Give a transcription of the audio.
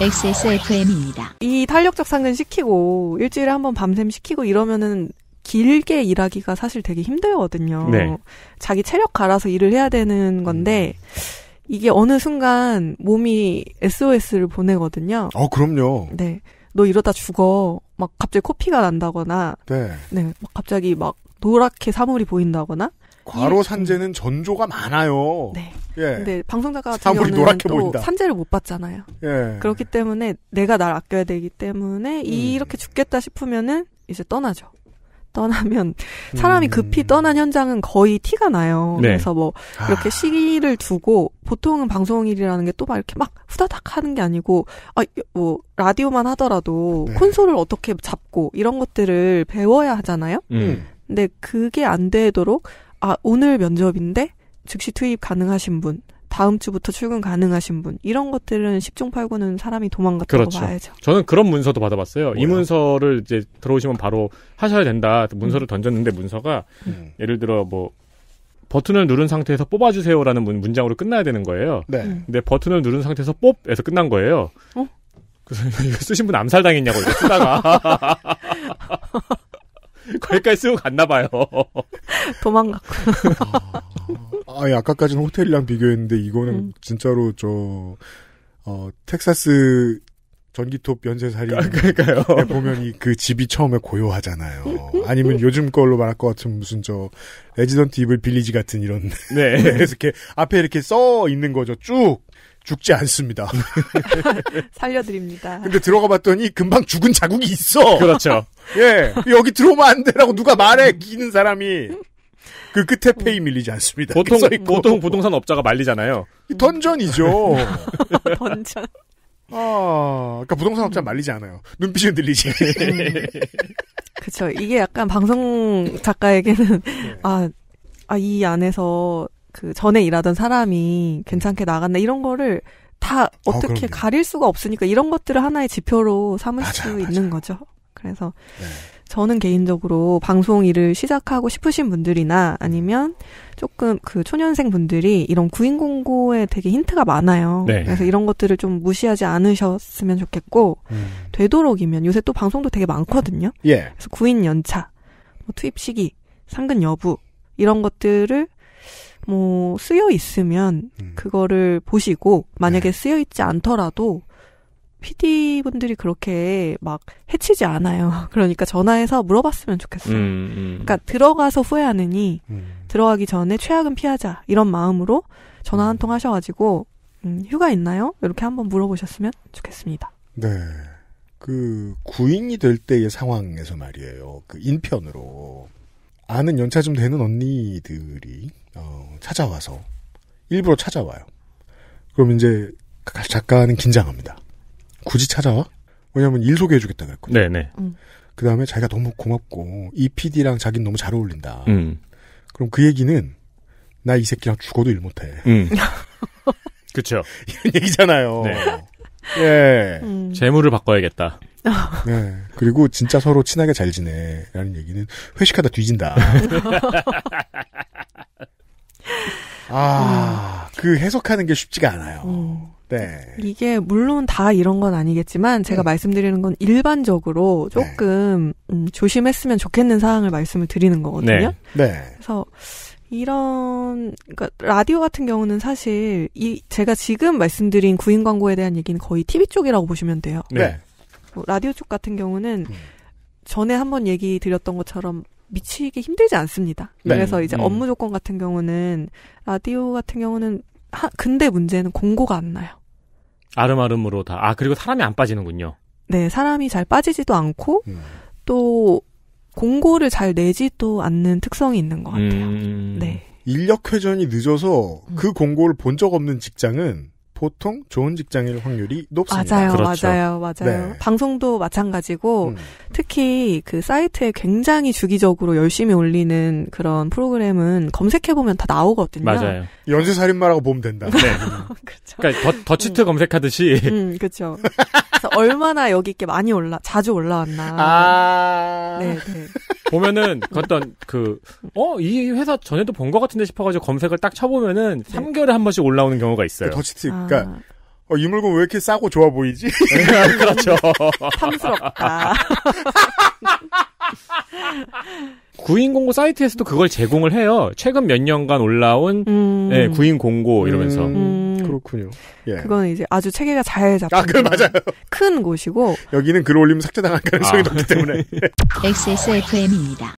XSFM입니다. 이 탄력적 상근 시키고 일주일에 한 번 밤샘 시키고 이러면은 길게 일하기가 사실 되게 힘들거든요. 네. 자기 체력 갈아서 일을 해야 되는 건데 음. 이게 어느 순간 몸이 SOS를 보내거든요. 어, 그럼요. 네. 너 이러다 죽어. 막 갑자기 코피가 난다거나. 네. 네. 막 갑자기 막 노랗게 사물이 보인다거나. 과로 예. 산재는 전조가 많아요. 네. 예. 근데 방송자가 같은 경우는 또보 산재를 못 받잖아요. 예. 그렇기 때문에 내가 날 아껴야 되기 때문에 음. 이렇게 죽겠다 싶으면은 이제 떠나죠. 떠나면 음. 사람이 급히 떠난 현장은 거의 티가 나요. 네. 그래서 뭐 아. 이렇게 시기를 두고 보통은 방송일이라는 게 또 막 이렇게 막 후다닥 하는 게 아니고 아 뭐 라디오만 하더라도 네. 콘솔을 어떻게 잡고 이런 것들을 배워야 하잖아요. 음. 음. 근데 그게 안 되도록 아, 오늘 면접인데 즉시 투입 가능하신 분, 다음 주부터 출근 가능하신 분 이런 것들은 10중 8구는 사람이 도망갔다고 그렇죠. 봐야죠. 저는 그런 문서도 받아봤어요. 뭐야? 이 문서를 이제 들어오시면 바로 하셔야 된다. 문서를 음. 던졌는데 문서가 음. 예를 들어 뭐 버튼을 누른 상태에서 뽑아주세요라는 문, 장으로 끝나야 되는 거예요. 네. 음. 근데 버튼을 누른 상태에서 뽑에서 끝난 거예요. 어? 그래서 이거 쓰신 분 암살당했냐고 이거 쓰다가 거기까지 쓰고 갔나 봐요. 도망갔고. 아, 아니, 아까까지는 호텔이랑 비교했는데, 이거는 음. 진짜로 저, 어, 텍사스 전기톱 연쇄살인. 아, 그러니까요. 보면 이 그 집이 처음에 고요하잖아요. 아니면 요즘 걸로 말할 것 같은 무슨 저 레지던트 이블 빌리지 같은 이런. 네. 그래서 이렇게 앞에 이렇게 써 있는 거죠. 쭉. 죽지 않습니다. 살려드립니다. 근데 들어가 봤더니 금방 죽은 자국이 있어. 그렇죠. 예. 여기 들어오면 안 돼라고 누가 말해. 기는 사람이. 그 끝에 음. 페이 밀리지 않습니다. 보통 보통 부동산 업자가 말리잖아요. 던전이죠. 던전. 아, 그니까 부동산 업자 음. 말리지 않아요. 눈빛이 흔들리지. 음. 그쵸 이게 약간 방송 작가에게는 네. 아, 아, 이 안에서 그 전에 일하던 사람이 괜찮게 나갔나 이런 거를 다 아, 어떻게 어, 가릴 수가 없으니까 이런 것들을 하나의 지표로 삼을 맞아요, 수 맞아요. 있는 거죠. 그래서 네. 저는 개인적으로 방송 일을 시작하고 싶으신 분들이나 아니면 조금 그 초년생 분들이 이런 구인 공고에 되게 힌트가 많아요. 네. 그래서 이런 것들을 좀 무시하지 않으셨으면 좋겠고 음. 되도록이면 요새 또 방송도 되게 많거든요. 예. 그래서 구인 연차, 뭐 투입 시기, 상근 여부 이런 것들을 뭐 쓰여 있으면 음. 그거를 보시고 만약에 네. 쓰여 있지 않더라도 PD 분들이 그렇게 막 해치지 않아요. 그러니까 전화해서 물어봤으면 좋겠어요. 음, 음. 그러니까 들어가서 후회하느니 음. 들어가기 전에 최악은 피하자 이런 마음으로 전화 음. 한통 하셔가지고 음, 휴가 있나요? 이렇게 한번 물어보셨으면 좋겠습니다. 네, 그 구인이 될 때의 상황에서 말이에요. 그 인편으로 아는 연차 좀 되는 언니들이 어, 찾아와서 일부러 찾아와요. 그럼 이제 작가는 긴장합니다. 굳이 찾아와? 왜냐면 일 소개해주겠다 그랬거든. 네네. 네. 음. 그 다음에 자기가 너무 고맙고 이 PD랑 자기는 너무 잘 어울린다. 음. 그럼 그 얘기는 나 이 새끼랑 죽어도 일 못해. 음. 그쵸 이런 얘기잖아요. 네. 예. 음. 재물을 바꿔야겠다. 네. 그리고 진짜 서로 친하게 잘 지내라는 얘기는 회식하다 뒤진다. 아, 음. 그 해석하는 게 쉽지가 않아요. 음. 네. 이게 물론 다 이런 건 아니겠지만 제가 네. 말씀드리는 건 일반적으로 네. 조금 네. 음, 조심했으면 좋겠는 사항을 말씀을 드리는 거거든요. 네. 네. 그래서 이런 그러니까 라디오 같은 경우는 사실 이 제가 지금 말씀드린 구인 광고에 대한 얘기는 거의 TV 쪽이라고 보시면 돼요. 네. 네. 뭐 라디오 쪽 같은 경우는 음. 전에 한 번 얘기 드렸던 것처럼 미치기 힘들지 않습니다. 네. 그래서 이제 음. 업무 조건 같은 경우는 라디오 같은 경우는 하, 근데 문제는 공고가 안 나요. 아름아름으로 다. 아, 그리고 사람이 안 빠지는군요. 네, 사람이 잘 빠지지도 않고, 음. 또, 공고를 잘 내지도 않는 특성이 있는 것 같아요. 음. 네. 인력회전이 늦어서 그 음. 공고를 본 적 없는 직장은 보통 좋은 직장일 확률이 높습니다. 맞아요, 그렇죠. 맞아요, 맞아요. 네. 방송도 마찬가지고 음. 특히 그 사이트에 굉장히 주기적으로 열심히 올리는 그런 프로그램은 검색해 보면 다 나오거든요. 맞아요. 연쇄 살인마라고 보면 된다. 네. 그렇죠. 그러니까 더, 치트 음. 검색하듯이. 음, 그렇죠. 그래서 얼마나 여기 있게 많이 올라 자주 올라왔나. 아. 네, 네. 보면은 그 어떤 그어이 회사 전에도 본 것 같은데 싶어가지고 검색을 딱 쳐보면은 네. 3개월에 한 번씩 올라오는 경우가 있어요. 그 더치트 아. 그러니까 어, 이 물건 왜 이렇게 싸고 좋아 보이지? 그렇죠. 탐스럽다. 구인 공고 사이트에서도 그걸 제공을 해요. 최근 몇 년간 올라온 음... 예, 네, 구인 공고 이러면서. 음. 음... 그렇군요. 예. 그건 이제 아주 체계가 잘잡혀 아, 그 맞아요. 큰 곳이고. 여기는 글 올리면 삭제당할 가능성이 아. 높기 때문에. XSFM입니다.